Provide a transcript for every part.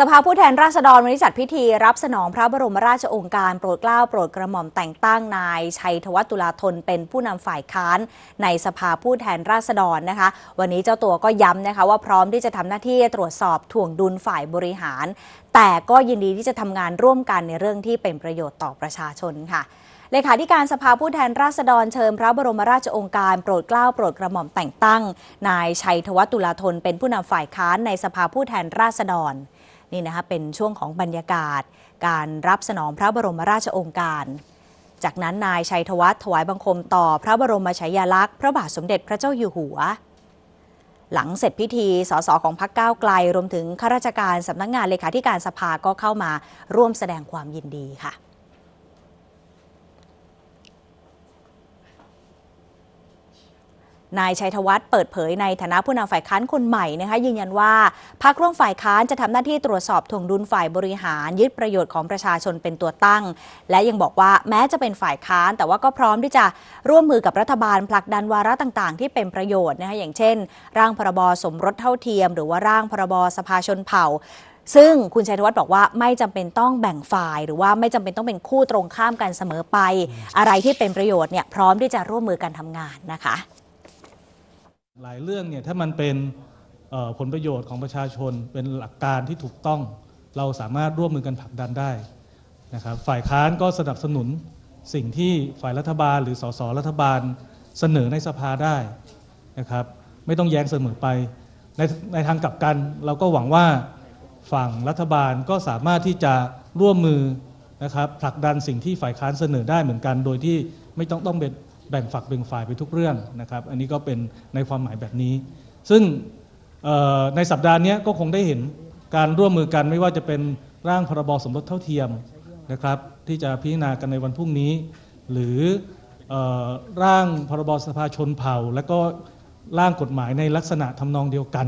สภาผู้แทนราษฎรวันนี้จัดพิธี รับสนองพระบรมราชโองการ โปรดเกล้าโปรดกระหม่อมแต่งตั้งนายชัยธวัฒน์ตุลาธนเป็นผู้นำฝ่ายค้านในสภาผู้แทนราษฎรนะคะ วันนี้เจ้าตัวก็ย้ำนะคะว่าพร้อมที่จะทำหน้าที่ตรวจสอบถ่วงดุลฝ่ายบริหาร แต่ก็ยินดีที่จะทำงานร่วมกันในเรื่องที่เป็นประโยชน์ต่อประชาชนค่ะ เลขาธิการสภาผู้แทนราษฎรเชิญพระบรมราชโองการ โปรดเกล้าโปรดกระหม่อมแต่งตั้ง นายชัยธวัฒน์ตุลาธนเป็นผู้นำฝ่ายค้านในสภาผู้แทนราษฎรนี่นะคะเป็นช่วงของบรรยากาศ การรับสนองพระบรมราชองค์การ จากนั้นนายชัยธวัฒน์ถวายบังคมต่อพระบรมฉายาลักษณ์ พระบาทสมเด็จพระเจ้าอยู่หัว หลังเสร็จพิธีสสของพักก้าวไกลรวมถึงข้าราชการสำนักงงาน เลขาธิการสภาก็เข้ามาร่วมแสดงความยินดีค่ะนายชัยธวัฒน์เปิดเผยในฐานะผู้นำฝ่ายค้านคนใหม่นะคะยืนยันว่าพรรคร่วมฝ่ายค้านจะทำหน้าที่ตรวจสอบทวงดุลฝ่ายบริหาร ยึดประโยชน์ของประชาชนเป็นตัวตั้ง และยังบอกว่าแม้จะเป็นฝ่ายค้าน แต่ว่าก็พร้อมที่จะร่วมมือกับรัฐบาลผลักดันวาระต่างๆ ที่เป็นประโยชน์นะคะอย่างเช่น ร่างพรบสมรสเท่าเทียม หรือว่าร่างพรบสภาชนเผ่า ซึ่งคุณชัยธวัฒน์บอกว่าไม่จำเป็นต้องแบ่งฝ่ายหรือว่าไม่จำเป็นต้องเป็นคู่ตรงข้ามกันเสมอไป อะไรที่เป็นประโยชน์เนี่ยพร้อมที่จะร่วมมือกันทำงานนะคะหลายเรื่องเนี่ยถ้ามันเป็นผลประโยชน์ของประชาชนเป็นหลักการที่ถูกต้องเราสามารถร่วมมือกันผลักดันได้นะครับฝ่ายค้านก็สนับสนุนสิ่งที่ฝ่ายรัฐบาลหรือสสรัฐบาลเสนอในสภาได้นะครับไม่ต้องแย้งเสมอไปในในทางกลับกันเราก็หวังว่าฝั่งรัฐบาลก็สามารถที่จะร่วมมือนะครับผลักดันสิ่งที่ฝ่ายค้านเสนอได้เหมือนกันโดยที่ไม่ต้องต้องเป็นแบ่งฝักแบ่งฝ่ายไปทุกเรื่องนะครับ อันนี้ก็เป็นในความหมายแบบนี้ ซึ่งในสัปดาห์นี้ก็คงได้เห็นการร่วมมือกันไม่ว่าจะเป็นร่างพรบสมรสเท่าเทียมนะครับที่จะพิจารณากันในวันพรุ่งนี้ หรือร่างพรบสภาชนเผ่า และก็ร่างกฎหมายในลักษณะทำนองเดียวกัน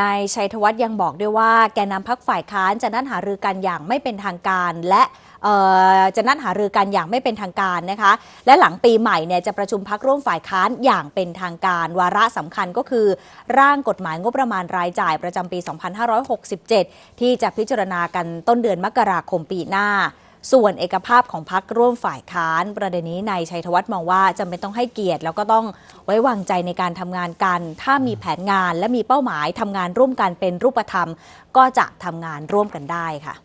นายชัยธวัฒน์ยังบอกด้วยว่าแกนนำพักฝ่ายค้านจะนัดหารือกันอย่างไม่เป็นทางการ และจะนัดหารือกันอย่างไม่เป็นทางการนะคะและหลังปีใหม่เนี่ยจะประชุมพักร่วมฝ่ายค้านอย่างเป็นทางการ วาระสำคัญก็คือร่างกฎหมายงบประมาณรายจ่ายประจำปี 2567 ที่จะพิจารณากันต้นเดือนมกราคมปีหน้าส่วนเอกภาพของพักร่วมฝ่ายค้านประเด็นนี้นายชัยธวัฒน์มองว่าจำเป็นต้องให้เกียรติ แล้วก็ต้องไว้วางใจในการทำงานกัน ถ้ามีแผนงานและมีเป้าหมายทำงานร่วมกันเป็นรูปธรรม ก็จะทำงานร่วมกันได้ค่ะ